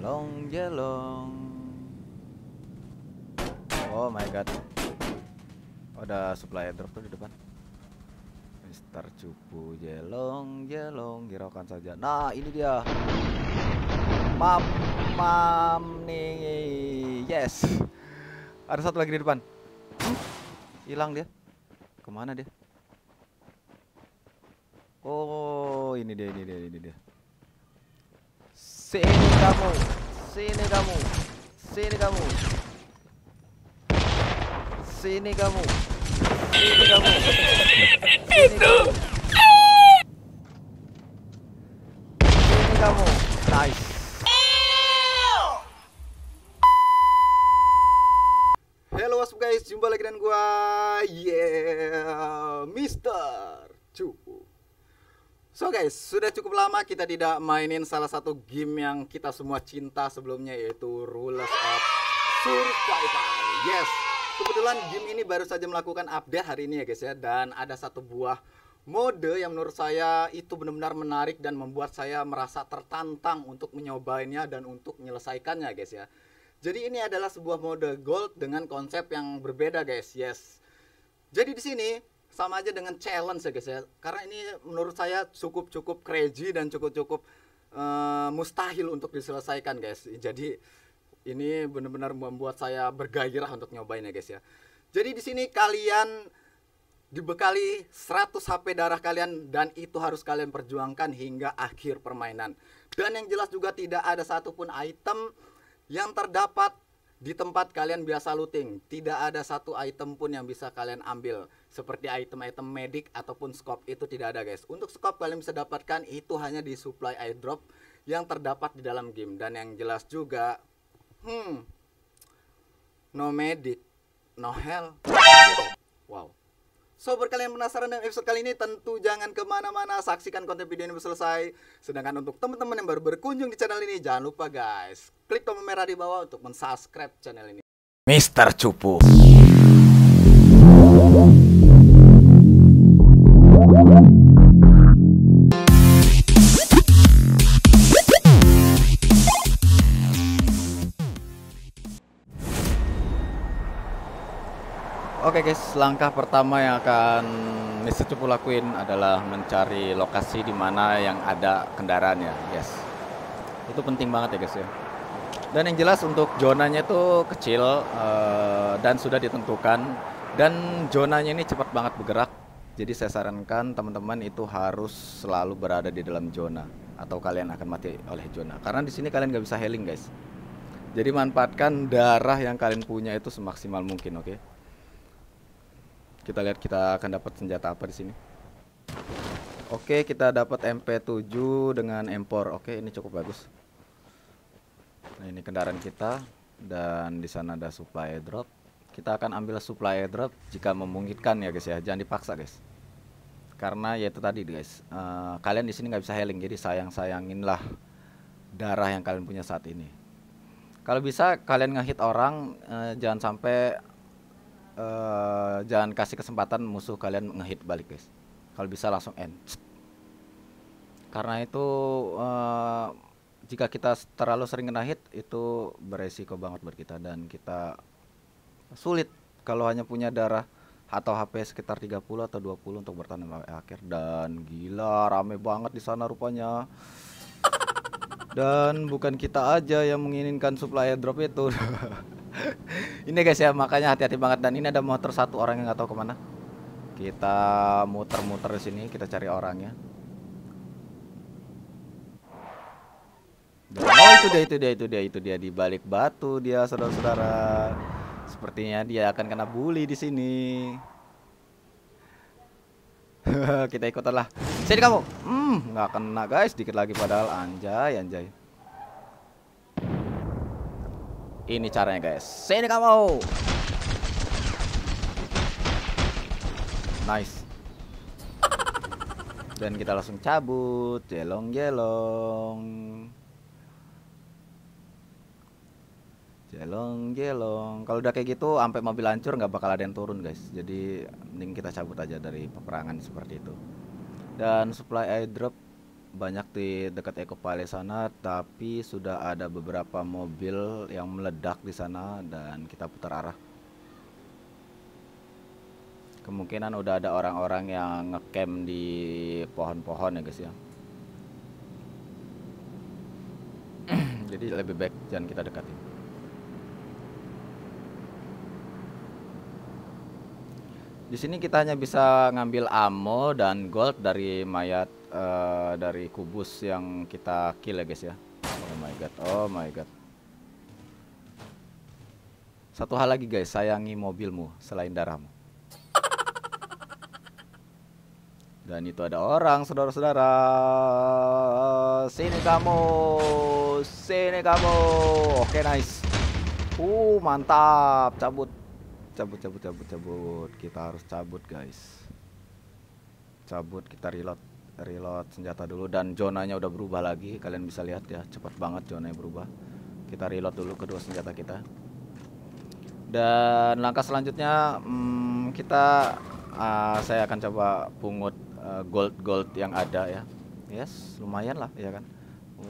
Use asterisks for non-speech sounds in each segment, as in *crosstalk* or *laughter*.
Jelong jelong. Oh my god. Oh, ada supply drop tuh di depan. Mister Cupu jelong jelong girakan saja. Nah, ini dia. Mam mam nih. Yes. Ada satu lagi di depan. Hilang dia. Kemana dia? Oh, ini dia, ini dia, ini dia. Sini kamu. Sini kamu. Sini kamu. Sini kamu. Sini kamu. Itu. Sini kamu. Nice. Halo guys, jumpa lagi dengan gua. Yeah, Mister Chu. So guys, sudah cukup lama kita tidak mainin salah satu game yang kita semua cinta sebelumnya yaitu Rules of Survival. Yes, kebetulan game ini baru saja melakukan update hari ini ya guys ya dan ada satu buah mode yang menurut saya itu benar-benar menarik dan membuat saya merasa tertantang untuk menyobainya dan untuk menyelesaikannya guys ya. Jadi ini adalah sebuah mode gold dengan konsep yang berbeda guys. Yes. Jadi di sini sama aja dengan challenge ya guys ya karena ini menurut saya cukup cukup crazy dan cukup cukup uh, eh, mustahil untuk diselesaikan guys jadi ini benar-benar membuat saya bergairah untuk nyobain ya guys ya jadi di sini kalian dibekali 100 HP darah kalian dan itu harus kalian perjuangkan hingga akhir permainan. Dan yang jelas juga tidak ada satupun item yang terdapat di tempat kalian biasa looting, tidak ada satu item pun yang bisa kalian ambil. Seperti item-item medik ataupun scope itu tidak ada guys. Untuk scope kalian bisa dapatkan itu hanya di supply airdrop yang terdapat di dalam game. Dan yang jelas juga, hmm, no medic, no hell. Wow. So kalian penasaran dengan episode kali ini tentu jangan kemana-mana saksikan konten video ini selesai. Sedangkan untuk teman-teman yang baru berkunjung di channel ini jangan lupa guys klik tombol merah di bawah untuk mensubscribe channel ini. Mister Cupu. Oke okay guys, langkah pertama yang akan Mr. Cupu lakuin adalah mencari lokasi di mana yang ada kendaraannya, Yes. Itu penting banget ya guys ya. Dan yang jelas untuk zonanya itu kecil uh, dan sudah ditentukan dan zonanya ini cepat banget bergerak. Jadi saya sarankan teman-teman itu harus selalu berada di dalam zona atau kalian akan mati oleh zona. Karena di sini kalian nggak bisa healing guys. Jadi manfaatkan darah yang kalian punya itu semaksimal mungkin, oke? Okay? Kita lihat kita akan dapat senjata apa di sini. Oke, kita dapat MP7 dengan M4. Oke, ini cukup bagus. Nah, ini kendaraan kita dan di sana ada supply drop. Kita akan ambil supply drop jika memungkinkan ya guys ya. Jangan dipaksa guys. Karena ya itu tadi guys, uh, kalian di sini nggak bisa healing, jadi sayang-sayanginlah darah yang kalian punya saat ini. Kalau bisa kalian ngehit orang, uh, jangan sampai Eh, jangan kasih kesempatan musuh kalian ngehit balik guys kalau bisa langsung end karena itu uh, jika kita terlalu sering kena hit itu beresiko banget buat kita dan kita sulit kalau hanya punya darah atau HP sekitar 30 atau 20 untuk bertahan sampai akhir dan gila rame banget di sana rupanya dan bukan kita aja yang menginginkan supply airdrop itu *laughs* ini guys ya makanya hati-hati banget dan ini ada motor satu orang yang nggak tahu kemana kita muter-muter di sini kita cari orangnya dan, oh itu dia itu dia itu dia itu dia di balik batu dia saudara-saudara sepertinya dia akan kena bully di sini *laughs* kita ikutan lah sini kamu hmm nggak kena guys dikit lagi padahal anjay anjay ini caranya guys sini kamu nice dan kita langsung cabut jelong jelong Jelong, jelong. Kalau udah kayak gitu, sampai mobil hancur nggak bakal ada yang turun, guys. Jadi mending kita cabut aja dari peperangan seperti itu. Dan supply airdrop banyak di dekat Eco Palace sana, tapi sudah ada beberapa mobil yang meledak di sana dan kita putar arah. Kemungkinan udah ada orang-orang yang ngecamp di pohon-pohon ya, guys ya. *clears throat* Jadi lebih baik jangan kita dekatin. Di sini kita hanya bisa ngambil ammo dan gold dari mayat uh, dari kubus yang kita kill ya guys ya. Oh my god, oh my god. Satu hal lagi guys, sayangi mobilmu selain darahmu. *laughs* Dan itu ada orang, saudara-saudara. Sini kamu, sini kamu. Oke, okay, nice. Uh, mantap, cabut cabut cabut cabut cabut kita harus cabut guys cabut kita reload reload senjata dulu dan zonanya udah berubah lagi kalian bisa lihat ya cepat banget zonanya berubah kita reload dulu kedua senjata kita dan langkah selanjutnya hmm, kita uh, saya akan coba pungut uh, gold gold yang ada ya yes lumayan lah ya kan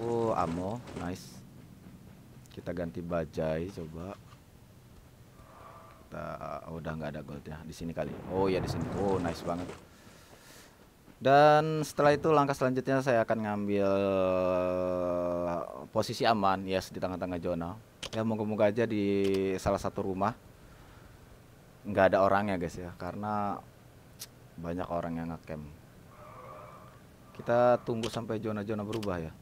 oh ammo nice kita ganti bajai coba uh, udah nggak ada gold ya di sini kali oh ya di sini oh nice banget dan setelah itu langkah selanjutnya saya akan ngambil eh, posisi aman yes di tengah-tengah zona ya moga-moga aja di salah satu rumah nggak ada orangnya guys ya karena banyak orang yang ngecamp kita tunggu sampai zona-zona berubah ya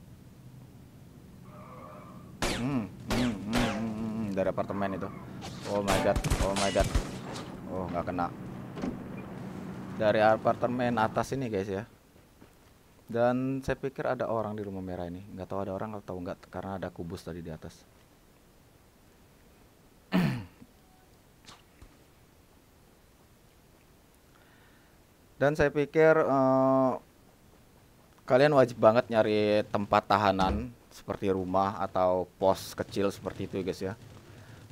dari apartemen itu oh my god oh my god oh nggak kena dari apartemen atas ini guys ya dan saya pikir ada orang di rumah merah ini nggak tahu ada orang atau nggak karena ada kubus tadi di atas *clears throat* dan saya pikir uh, kalian wajib banget nyari tempat tahanan seperti rumah atau pos kecil seperti itu guys ya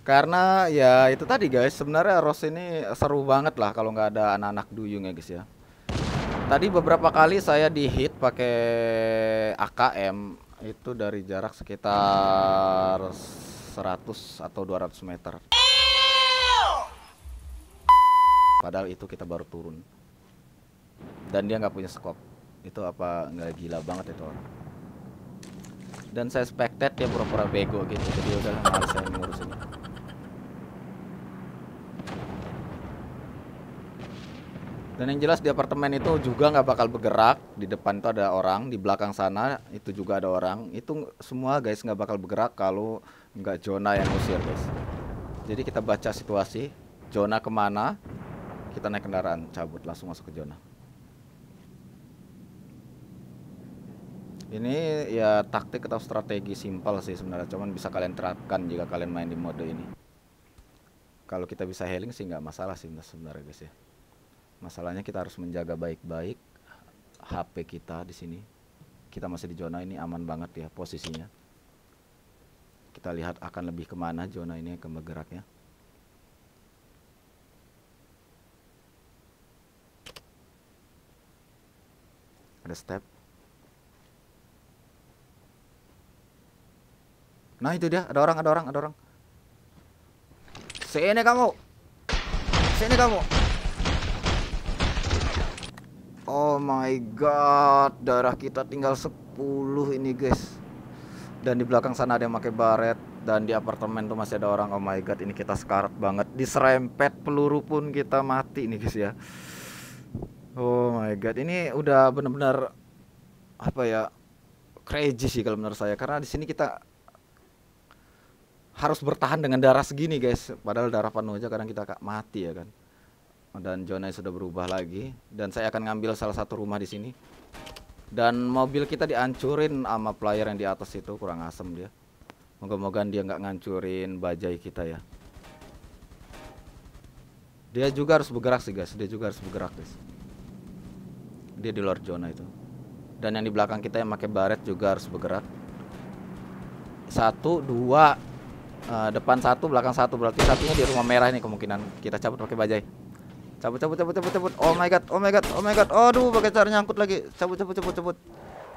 karena ya itu tadi guys, sebenarnya ross ini seru banget lah kalau nggak ada anak-anak duyung ya guys ya. Tadi beberapa kali saya di hit pakai AKM itu dari jarak sekitar 100 atau 200 meter. Padahal itu kita baru turun. Dan dia nggak punya scope. Itu apa nggak gila banget itu orang. Dan saya spectate dia pura-pura bego gitu. Jadi ya udah males saya ngurusin. Dan yang jelas di apartemen itu juga nggak bakal bergerak. Di depan itu ada orang, di belakang sana itu juga ada orang. Itu semua guys nggak bakal bergerak kalau nggak zona yang usir guys. Jadi kita baca situasi, zona kemana, kita naik kendaraan, cabut langsung masuk ke zona. Ini ya taktik atau strategi simpel sih sebenarnya, cuman bisa kalian terapkan jika kalian main di mode ini. Kalau kita bisa healing sih nggak masalah sih sebenarnya guys ya masalahnya kita harus menjaga baik-baik HP kita di sini kita masih di zona ini aman banget ya posisinya kita lihat akan lebih kemana zona ini akan bergeraknya ada step Nah itu dia, ada orang, ada orang, ada orang. Sini kamu. Sini kamu. Oh my god, darah kita tinggal 10 ini guys. Dan di belakang sana ada yang pakai baret dan di apartemen tuh masih ada orang. Oh my god, ini kita sekarat banget. Diserempet peluru pun kita mati nih guys ya. Oh my god, ini udah bener-bener apa ya? Crazy sih kalau menurut saya karena di sini kita harus bertahan dengan darah segini guys padahal darah penuh aja kadang kita mati ya kan dan zona sudah berubah lagi dan saya akan ngambil salah satu rumah di sini dan mobil kita dihancurin sama player yang di atas itu kurang asem dia moga-moga dia nggak ngancurin bajai kita ya dia juga harus bergerak sih guys dia juga harus bergerak guys dia di luar zona itu dan yang di belakang kita yang pakai baret juga harus bergerak satu dua uh, depan satu belakang satu berarti satunya di rumah merah ini kemungkinan kita cabut pakai bajai Cabut cabut cabut cabut cabut. Oh my god, oh my god, oh my god. Aduh, pakai cara nyangkut lagi. Cabut cabut cabut cabut.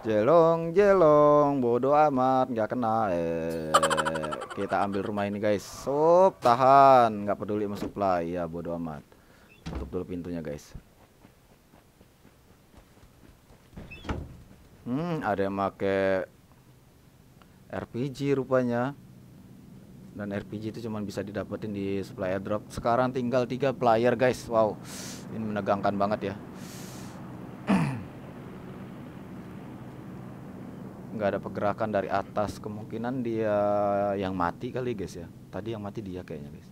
Jelong jelong, bodoh amat, nggak kena. Eh, kita ambil rumah ini guys. sup tahan, nggak peduli sama supply ya, bodoh amat. Tutup dulu pintunya guys. Hmm, ada yang pakai RPG rupanya dan RPG itu cuma bisa didapetin di supplier drop sekarang tinggal tiga player guys wow ini menegangkan banget ya *clears throat* nggak ada pergerakan dari atas kemungkinan dia yang mati kali guys ya tadi yang mati dia kayaknya guys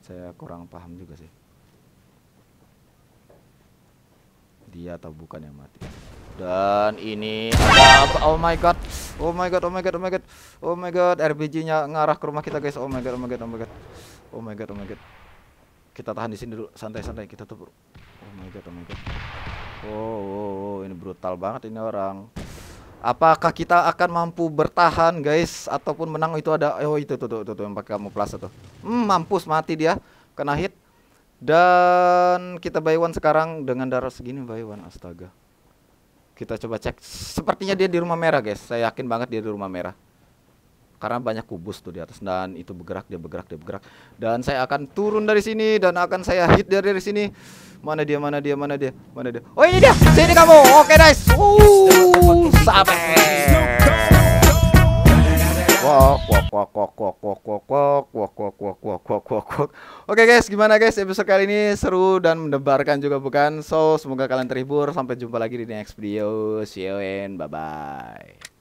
saya kurang paham juga sih dia atau bukan yang mati dan ini ada oh my god Oh my god, oh my god, oh my god. Oh my god, RPG-nya ngarah ke rumah kita, guys. Oh my god, oh my god, oh my god. Oh my god, oh my god. Kita tahan di sini dulu, santai-santai kita tuh. Oh my god, oh my god. Oh, oh, oh, ini brutal banget ini orang. Apakah kita akan mampu bertahan, guys, ataupun menang oh, itu ada oh itu tuh tuh tuh, tuh yang pakai kamu plus tuh. Hmm, mampus mati dia. Kena hit. Dan kita buy one sekarang dengan darah segini buy one astaga. Kita coba cek. Sepertinya dia di rumah merah, guys. Saya yakin banget dia di rumah merah. Karena banyak kubus tuh di atas dan itu bergerak, dia bergerak, dia bergerak. Dan saya akan turun dari sini dan akan saya hit dari sini. Mana dia, mana dia, mana dia, mana dia. Oh ini dia, sini kamu. Oke okay, guys. Uh, sampai kok kok kok kok kok kok kok kok kok kok kok kok kok kok kok Oke guys, gimana guys episode kali ini seru dan mendebarkan juga bukan? So, semoga kalian terhibur. Sampai jumpa lagi di next video. See you and bye bye.